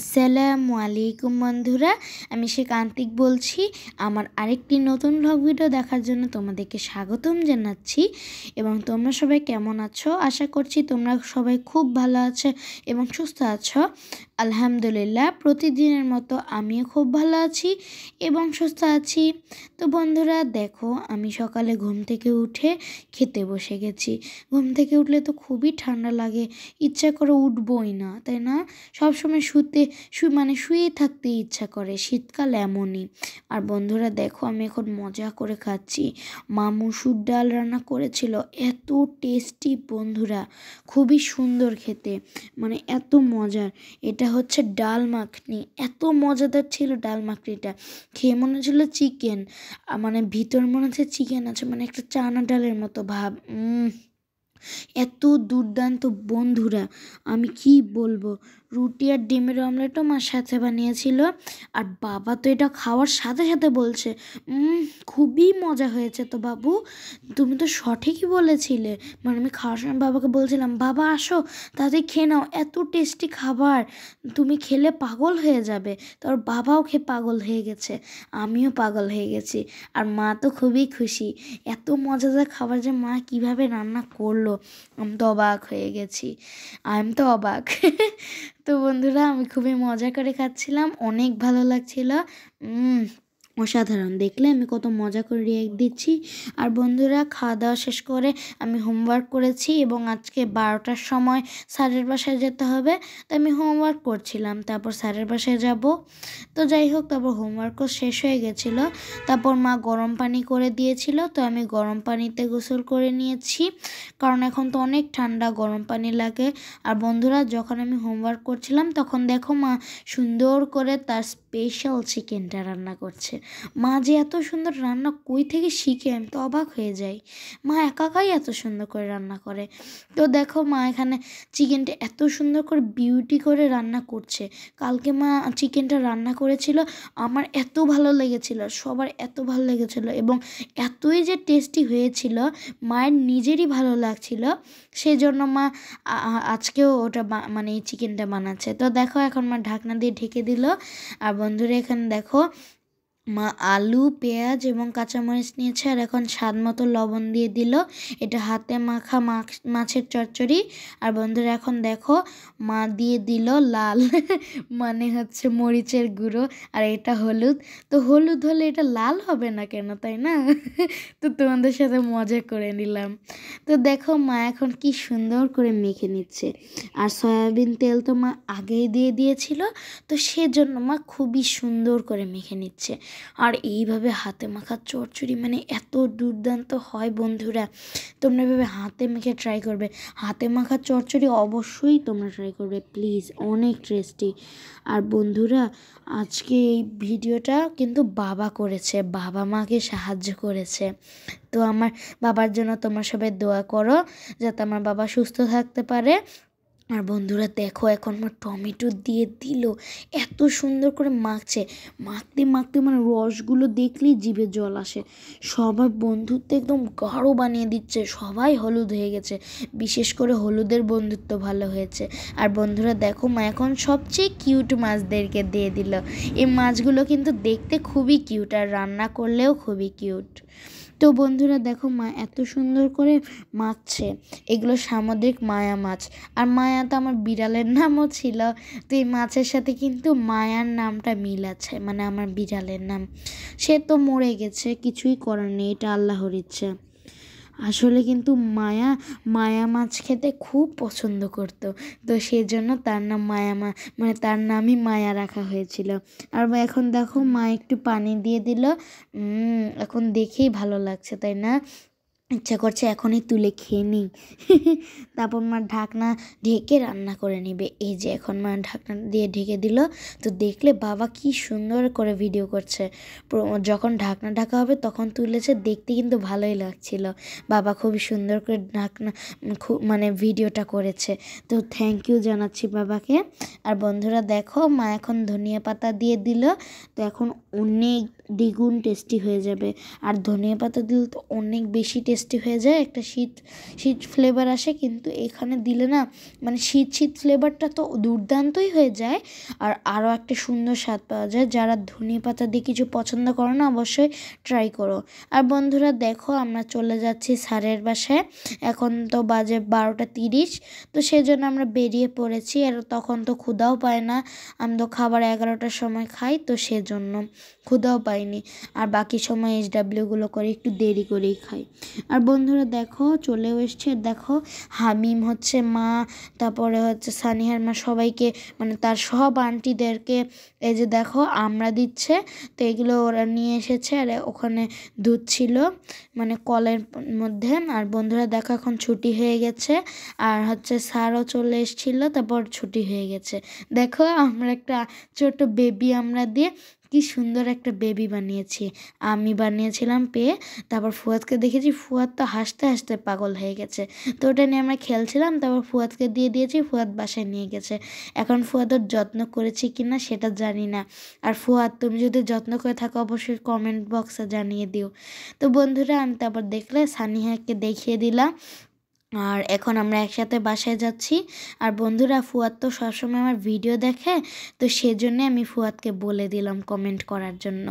আসসালামু আলাইকুম বন্ধুরা আমি সে কান্তিক বলছি আমার আরেকটি নতুন ভ্লগ ভিডিও দেখার জন্য তোমাদেরকে স্বাগতম জানাচ্ছি এবং তোমরা সবাই কেমন আছো আশা করছি তোমরা সবাই খুব ভালো আছো এবং সুস্থ আছো আলহামদুলিল্লাহ প্রতিদিনের মতো আমিও খুব ভালো আছি এবং সুস্থ আছি তো বন্ধুরা দেখো আমি সকালে ঘুম থেকে উঠে খেতে বসে গেছি ঘুম থেকে উঠলে তো খুবই ঠান্ডা লাগে ইচ্ছা করে উঠবই না তাই না সবসময় শুতে শু মানে শুয়ে থাকতে ইচ্ছা করে শীতকাল এমনই আর বন্ধুরা দেখো আমি এখন মজা করে খাচ্ছি মা মুসুর ডাল রান্না করেছিল এত টেস্টি বন্ধুরা খুবই সুন্দর খেতে মানে এত মজার এটা হচ্ছে ডাল মাখনি এত মজাদার ছিল ডাল মাখনিটা খেয়ে মনে হচ্ছিলো চিকেন মানে ভিতর মনে হচ্ছে চিকেন আছে মানে একটা চানা ডালের মতো ভাব এত দুর্দান্ত বন্ধুরা আমি কি বলবো রুটি আর ডিমের অমলেটও আমার সাথে বানিয়েছিল আর বাবা তো এটা খাওয়ার সাথে সাথে বলছে খুবই মজা হয়েছে তো বাবু তুমি তো সঠিকই বলেছিলে মানে আমি খাওয়ার সময় বাবাকে বলছিলাম বাবা আসো তাতে খেয়ে নাও এত টেস্টি খাবার তুমি খেলে পাগল হয়ে যাবে তোর বাবাও খেয়ে পাগল হয়ে গেছে আমিও পাগল হয়ে গেছি আর মা তো খুবই খুশি এত মজাদার খাবার যে মা কিভাবে রান্না করলো হলো আমি তো অবাক হয়ে গেছি আমি তো অবাক তো বন্ধুরা আমি খুবই মজা করে খাচ্ছিলাম অনেক ভালো লাগছিল অসাধারণ দেখলে আমি কত মজা করে রিয়েক্ট দিচ্ছি আর বন্ধুরা খাওয়া দাওয়া শেষ করে আমি হোমওয়ার্ক করেছি এবং আজকে বারোটার সময় স্যারের বাসায় যেতে হবে তো আমি হোমওয়ার্ক করছিলাম তারপর স্যারের বাসায় যাব তো যাই হোক তারপর হোমওয়ার্কও শেষ হয়ে গেছিল তারপর মা গরম পানি করে দিয়েছিল তো আমি গরম পানিতে গোসল করে নিয়েছি কারণ এখন তো অনেক ঠান্ডা গরম পানি লাগে আর বন্ধুরা যখন আমি হোমওয়ার্ক করছিলাম তখন দেখো মা সুন্দর করে তার স্পেশাল চিকেনটা রান্না করছে মা যে এত সুন্দর রান্না কই থেকে শিখে আমি তো অবাক হয়ে যাই মা একাকাই এত সুন্দর করে রান্না করে তো দেখো মা এখানে চিকেনটা এত সুন্দর করে বিউটি করে রান্না করছে কালকে মা চিকেনটা রান্না করেছিল আমার এত ভালো লেগেছিল সবার এত ভালো লেগেছিল এবং এতই যে টেস্টি হয়েছিল মায়ের নিজেরই ভালো লাগছিল সেই জন্য মা আজকেও ওটা মানে এই চিকেনটা বানাচ্ছে তো দেখো এখন মা ঢাকনা দিয়ে ঢেকে দিল আর বন্ধুরা এখানে দেখো মা আলু পেঁয়াজ এবং কাঁচামরিচ নিয়েছে আর এখন স্বাদ মতো লবণ দিয়ে দিল এটা হাতে মাখা মাছের চচ্চড়ি আর বন্ধুরা এখন দেখো মা দিয়ে দিল লাল মানে হচ্ছে মরিচের গুঁড়ো আর এটা হলুদ তো হলুদ হলে এটা লাল হবে না কেন তাই না তো তোমাদের সাথে মজা করে নিলাম তো দেখো মা এখন কি সুন্দর করে মেখে নিচ্ছে আর সয়াবিন তেল তো মা আগেই দিয়ে দিয়েছিল তো সেজন্য মা খুবই সুন্দর করে মেখে নিচ্ছে আর এইভাবে হাতে মাখা চচ্চড়ি মানে এত দুর্দান্ত হয় বন্ধুরা তোমরা এভাবে হাতে মেখে ট্রাই করবে হাতে মাখা চচ্চড়ি অবশ্যই তোমরা ট্রাই করবে প্লিজ অনেক টেস্টি আর বন্ধুরা আজকে এই ভিডিওটা কিন্তু বাবা করেছে বাবা মাকে সাহায্য করেছে তো আমার বাবার জন্য তোমার সবাই দোয়া করো যাতে আমার বাবা সুস্থ থাকতে পারে আর বন্ধুরা দেখো এখন আমার টমেটো দিয়ে দিল এত সুন্দর করে মাখছে মাখতে মাখতে মানে রসগুলো দেখলেই জিভে জল আসে সবার বন্ধুত্ব একদম গাঢ় বানিয়ে দিচ্ছে সবাই হলুদ হয়ে গেছে বিশেষ করে হলুদের বন্ধুত্ব ভালো হয়েছে আর বন্ধুরা দেখো মা এখন সবচেয়ে কিউট মাছদেরকে দিয়ে দিল এই মাছগুলো কিন্তু দেখতে খুবই কিউট আর রান্না করলেও খুবই কিউট তো বন্ধুরা দেখো মা এত সুন্দর করে মাছছে এগুলো সামুদ্রিক মায়া মাছ আর মায়া তো আমার বিড়ালের নামও ছিল তো এই মাছের সাথে কিন্তু মায়ার নামটা মিল আছে মানে আমার বিড়ালের নাম সে তো মরে গেছে কিছুই করার নেই এটা আল্লাহর ইচ্ছে আসলে কিন্তু মায়া মায়া মাছ খেতে খুব পছন্দ করতো তো সেই জন্য তার নাম মায়া মা মানে তার নামই মায়া রাখা হয়েছিল আর এখন দেখো মা একটু পানি দিয়ে দিল এখন দেখেই ভালো লাগছে তাই না ইচ্ছা করছে এখনই তুলে খেয়ে নিই তারপর মা ঢাকনা ঢেকে রান্না করে নেবে এই যে এখন মা ঢাকনা দিয়ে ঢেকে দিল তো দেখলে বাবা কি সুন্দর করে ভিডিও করছে যখন ঢাকনা ঢাকা হবে তখন তুলেছে দেখতে কিন্তু ভালোই লাগছিল বাবা খুবই সুন্দর করে ঢাকনা খুব মানে ভিডিওটা করেছে তো থ্যাংক ইউ জানাচ্ছি বাবাকে আর বন্ধুরা দেখো মা এখন ধনিয়া পাতা দিয়ে দিল তো এখন অনেক দ্বিগুণ টেস্টি হয়ে যাবে আর ধনিয়া পাতা দিলে তো অনেক বেশি টেস্ট টেস্টি হয়ে যায় একটা শীত শীত ফ্লেভার আসে কিন্তু এখানে দিলে না মানে শীত শীত ফ্লেভারটা তো দুর্দান্তই হয়ে যায় আর আরও একটা সুন্দর স্বাদ পাওয়া যায় যারা ধনে পাতা দিয়ে কিছু পছন্দ করো না অবশ্যই ট্রাই করো আর বন্ধুরা দেখো আমরা চলে যাচ্ছি স্যারের বাসায় এখন তো বাজে বারোটা তিরিশ তো সেই জন্য আমরা বেরিয়ে পড়েছি আর তখন তো ক্ষুদাও পায় না আমি তো খাবার এগারোটার সময় খাই তো সেজন্য ক্ষুদাও পাইনি আর বাকি সময় এইচডাব্লিউগুলো করে একটু দেরি করেই খাই আর বন্ধুরা দেখো চলেও এসছে দেখো হামিম হচ্ছে মা তারপরে হচ্ছে সানিহার মা সবাইকে মানে তার সব আন্টিদেরকে এই যে দেখো আমরা দিচ্ছে তো এগুলো ওরা নিয়ে এসেছে আর ওখানে দুধ ছিল মানে কলের মধ্যে আর বন্ধুরা দেখো এখন ছুটি হয়ে গেছে আর হচ্ছে স্যারও চলে এসেছিলো তারপর ছুটি হয়ে গেছে দেখো আমরা একটা ছোট্ট বেবি আমরা দিয়ে কি সুন্দর একটা বেবি বানিয়েছি আমি বানিয়েছিলাম পেয়ে তারপর ফুয়াদকে দেখেছি ফুয়াদ তো হাসতে হাসতে পাগল হয়ে গেছে তো ওটা নিয়ে আমরা খেলছিলাম তারপর ফুয়াদকে দিয়ে দিয়েছি ফুয়াদ বাসায় নিয়ে গেছে এখন ফুয়াদর যত্ন করেছি কি না সেটা জানি না আর ফুয়াদ তুমি যদি যত্ন করে থাকো অবশ্যই কমেন্ট বক্সে জানিয়ে দিও তো বন্ধুরা আমি তারপর দেখলে সানিহাকে দেখিয়ে দিলাম আর এখন আমরা একসাথে বাসায় যাচ্ছি আর বন্ধুরা ফুয়াদ তো সবসময় আমার ভিডিও দেখে তো সেজন্যে আমি ফুয়াদকে বলে দিলাম কমেন্ট করার জন্য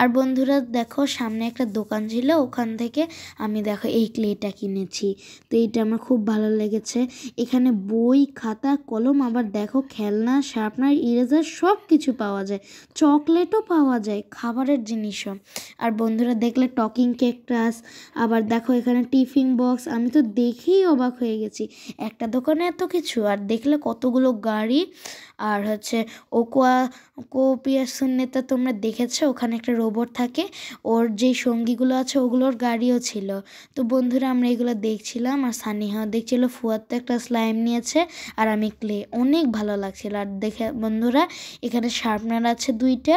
আর বন্ধুরা দেখো সামনে একটা দোকান ছিল ওখান থেকে আমি দেখো এই ক্লেটা কিনেছি তো এইটা আমার খুব ভালো লেগেছে এখানে বই খাতা কলম আবার দেখো খেলনা শার্পনার ইরেজার সব কিছু পাওয়া যায় চকলেটও পাওয়া যায় খাবারের জিনিসও আর বন্ধুরা দেখলে টকিং কেকটাস আবার দেখো এখানে টিফিন বক্স আমি তো দেখি দেখেই অবাক হয়ে গেছি একটা দোকানে এত কিছু আর দেখলে কতগুলো গাড়ি আর হচ্ছে ওকোয়া কোপিয়াসন নেতা তোমরা দেখেছো ওখানে একটা রোবট থাকে ওর যেই সঙ্গীগুলো আছে ওগুলোর গাড়িও ছিল তো বন্ধুরা আমরা এগুলো দেখছিলাম আর সানিহাও দেখছিল ফুয়ার তো একটা স্লাইম নিয়েছে আর আমি ক্লে অনেক ভালো লাগছিল আর দেখে বন্ধুরা এখানে শার্পনার আছে দুইটা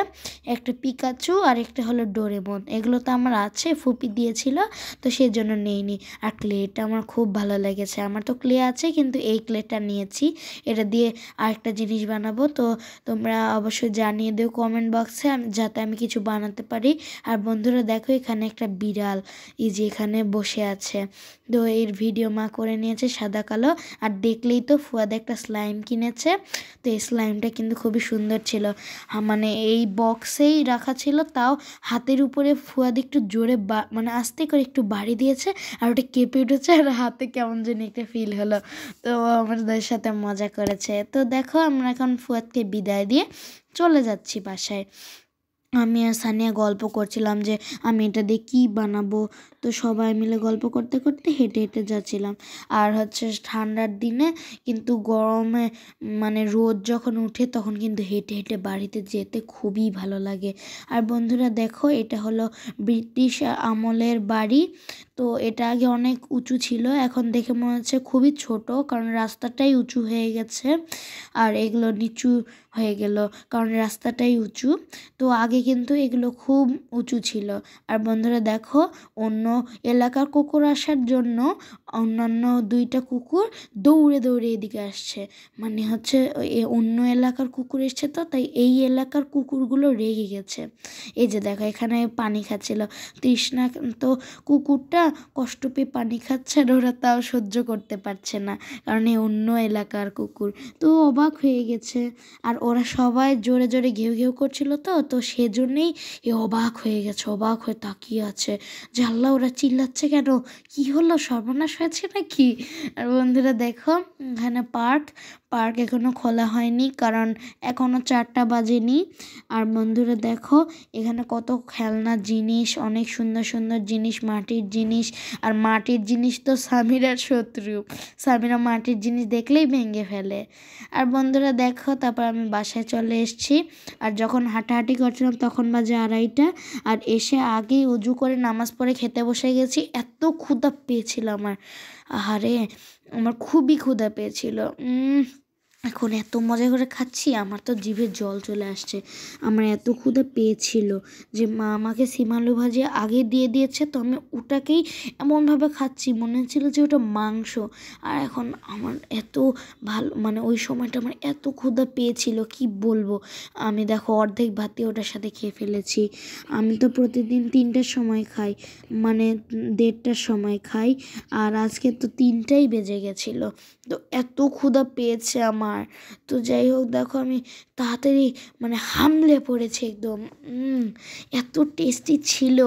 একটা পিকাচু আর একটা হলো ডোরেমন এগুলো তো আমার আছে ফুপি দিয়েছিল তো সেই জন্য নেইনি আর ক্লেটা আমার খুব ভালো ভালো লেগেছে আমার তো ক্লে আছে কিন্তু এই ক্লেটা নিয়েছি এটা দিয়ে আরেকটা জিনিস বানাবো তো তোমরা অবশ্যই জানিয়ে দিও কমেন্ট বক্সে যাতে আমি কিছু বানাতে পারি আর বন্ধুরা দেখো এখানে একটা বিড়াল এই যে এখানে বসে আছে তো এর ভিডিও মা করে নিয়েছে সাদা কালো আর দেখলেই তো ফুয়াদে একটা স্লাইম কিনেছে তো এই স্লাইমটা কিন্তু খুবই সুন্দর ছিল মানে এই বক্সেই রাখা ছিল তাও হাতের উপরে ফুয়াদ একটু জোরে মানে আস্তে করে একটু বাড়ি দিয়েছে আর ওটা কেঁপে উঠেছে আর হাতে কেমন যেন একটা ফিল হলো তো আমাদের সাথে মজা করেছে তো দেখো আমরা এখন ফুয়াদকে বিদায় দিয়ে চলে যাচ্ছি বাসায় আমি আর সানিয়া গল্প করছিলাম যে আমি এটা দিয়ে কী বানাবো তো সবাই মিলে গল্প করতে করতে হেঁটে হেঁটে যাচ্ছিলাম আর হচ্ছে ঠান্ডার দিনে কিন্তু গরমে মানে রোদ যখন উঠে তখন কিন্তু হেঁটে হেঁটে বাড়িতে যেতে খুবই ভালো লাগে আর বন্ধুরা দেখো এটা হলো ব্রিটিশ আমলের বাড়ি তো এটা আগে অনেক উঁচু ছিল এখন দেখে মনে হচ্ছে খুবই ছোট কারণ রাস্তাটাই উঁচু হয়ে গেছে আর এগুলো নিচু হয়ে গেল কারণ রাস্তাটাই উঁচু তো আগে কিন্তু এগুলো খুব উঁচু ছিল আর বন্ধুরা দেখো অন্য এলাকার কুকুর আসার জন্য অন্যান্য দুইটা কুকুর দৌড়ে দৌড়ে এদিকে আসছে মানে হচ্ছে অন্য এলাকার কুকুর এসছে তো তাই এই এলাকার কুকুরগুলো রেগে গেছে এই যে দেখো এখানে পানি খাচ্ছিল তৃষ্ণা তো কুকুরটা কষ্ট পেয়ে পানি খাচ্ছে আর ওরা তাও সহ্য করতে পারছে না কারণ এই অন্য এলাকার কুকুর তো অবাক হয়ে গেছে আর ওরা সবাই জোরে জোরে ঘেউ ঘেউ করছিল তো তো সেজন্যেই এ অবাক হয়ে গেছে অবাক হয়ে তাকিয়ে আছে যে আল্লাহ ওরা চিল্লাচ্ছে কেন কি হলো সর্বনাশ আছে নাকি আর বন্ধুরা দেখো এখানে পার্ক পার্ক এখনও খোলা হয়নি কারণ এখনও চারটা বাজেনি আর বন্ধুরা দেখো এখানে কত খেলনা জিনিস অনেক সুন্দর সুন্দর জিনিস মাটির জিনিস আর মাটির জিনিস তো সামিরার শত্রু সামিরা মাটির জিনিস দেখলেই ভেঙে ফেলে আর বন্ধুরা দেখো তারপর আমি বাসায় চলে এসেছি আর যখন হাঁটাহাঁটি করছিলাম তখন বাজে আড়াইটা আর এসে আগেই উজু করে নামাজ পড়ে খেতে বসে গেছি এত ক্ষুদা পেয়েছিল আমার আহারে আমার খুবই ক্ষুদা পেয়েছিল এখন এত মজা করে খাচ্ছি আমার তো জিভে জল চলে আসছে আমার এত ক্ষুদা পেয়েছিল যে মা আমাকে সিমালু ভাজি আগে দিয়ে দিয়েছে তো আমি ওটাকেই এমনভাবে খাচ্ছি মনে হচ্ছিলো যে ওটা মাংস আর এখন আমার এত ভালো মানে ওই সময়টা আমার এত ক্ষুদা পেয়েছিল কি বলবো আমি দেখো অর্ধেক ভাতি ওটার সাথে খেয়ে ফেলেছি আমি তো প্রতিদিন তিনটার সময় খাই মানে দেড়টার সময় খাই আর আজকে তো তিনটাই বেজে গেছিলো তো এত ক্ষুদা পেয়েছে আমার আমার তো যাই হোক দেখো আমি তাড়াতাড়ি মানে হামলে পড়েছি একদম এত টেস্টি ছিল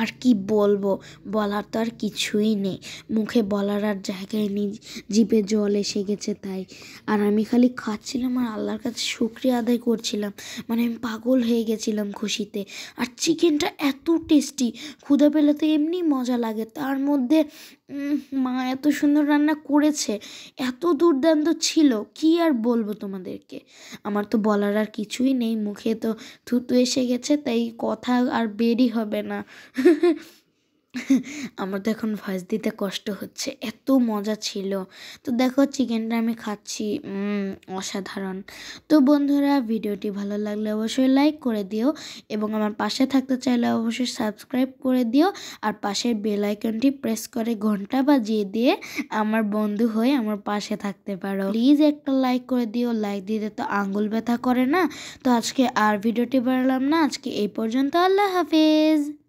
আর কি বলবো বলার তো আর কিছুই নেই মুখে বলার আর জায়গায় নেই জিভে জল এসে গেছে তাই আর আমি খালি খাচ্ছিলাম আর আল্লাহর কাছে শুক্রিয়া আদায় করছিলাম মানে আমি পাগল হয়ে গেছিলাম খুশিতে আর চিকেনটা এত টেস্টি ক্ষুদা পেলে তো এমনি মজা লাগে তার মধ্যে মা এত সুন্দর রান্না করেছে এত দুর্দান্ত ছিল কি আর বলবো তোমাদেরকে আমার তো বলার আর কিছুই নেই মুখে তো থুতু এসে গেছে তাই কথা আর বেরি হবে না আমার তো এখন ভয়েস দিতে কষ্ট হচ্ছে এত মজা ছিল তো দেখো চিকেনটা আমি খাচ্ছি অসাধারণ তো বন্ধুরা ভিডিওটি ভালো লাগলে অবশ্যই লাইক করে দিও এবং আমার পাশে থাকতে চাইলে অবশ্যই সাবস্ক্রাইব করে দিও আর পাশের বেলাইকনটি প্রেস করে ঘন্টা বাজিয়ে দিয়ে আমার বন্ধু হয়ে আমার পাশে থাকতে পারো প্লিজ একটা লাইক করে দিও লাইক দিতে তো আঙ্গুল ব্যথা করে না তো আজকে আর ভিডিওটি বাড়ালাম না আজকে এই পর্যন্ত আল্লাহ হাফিজ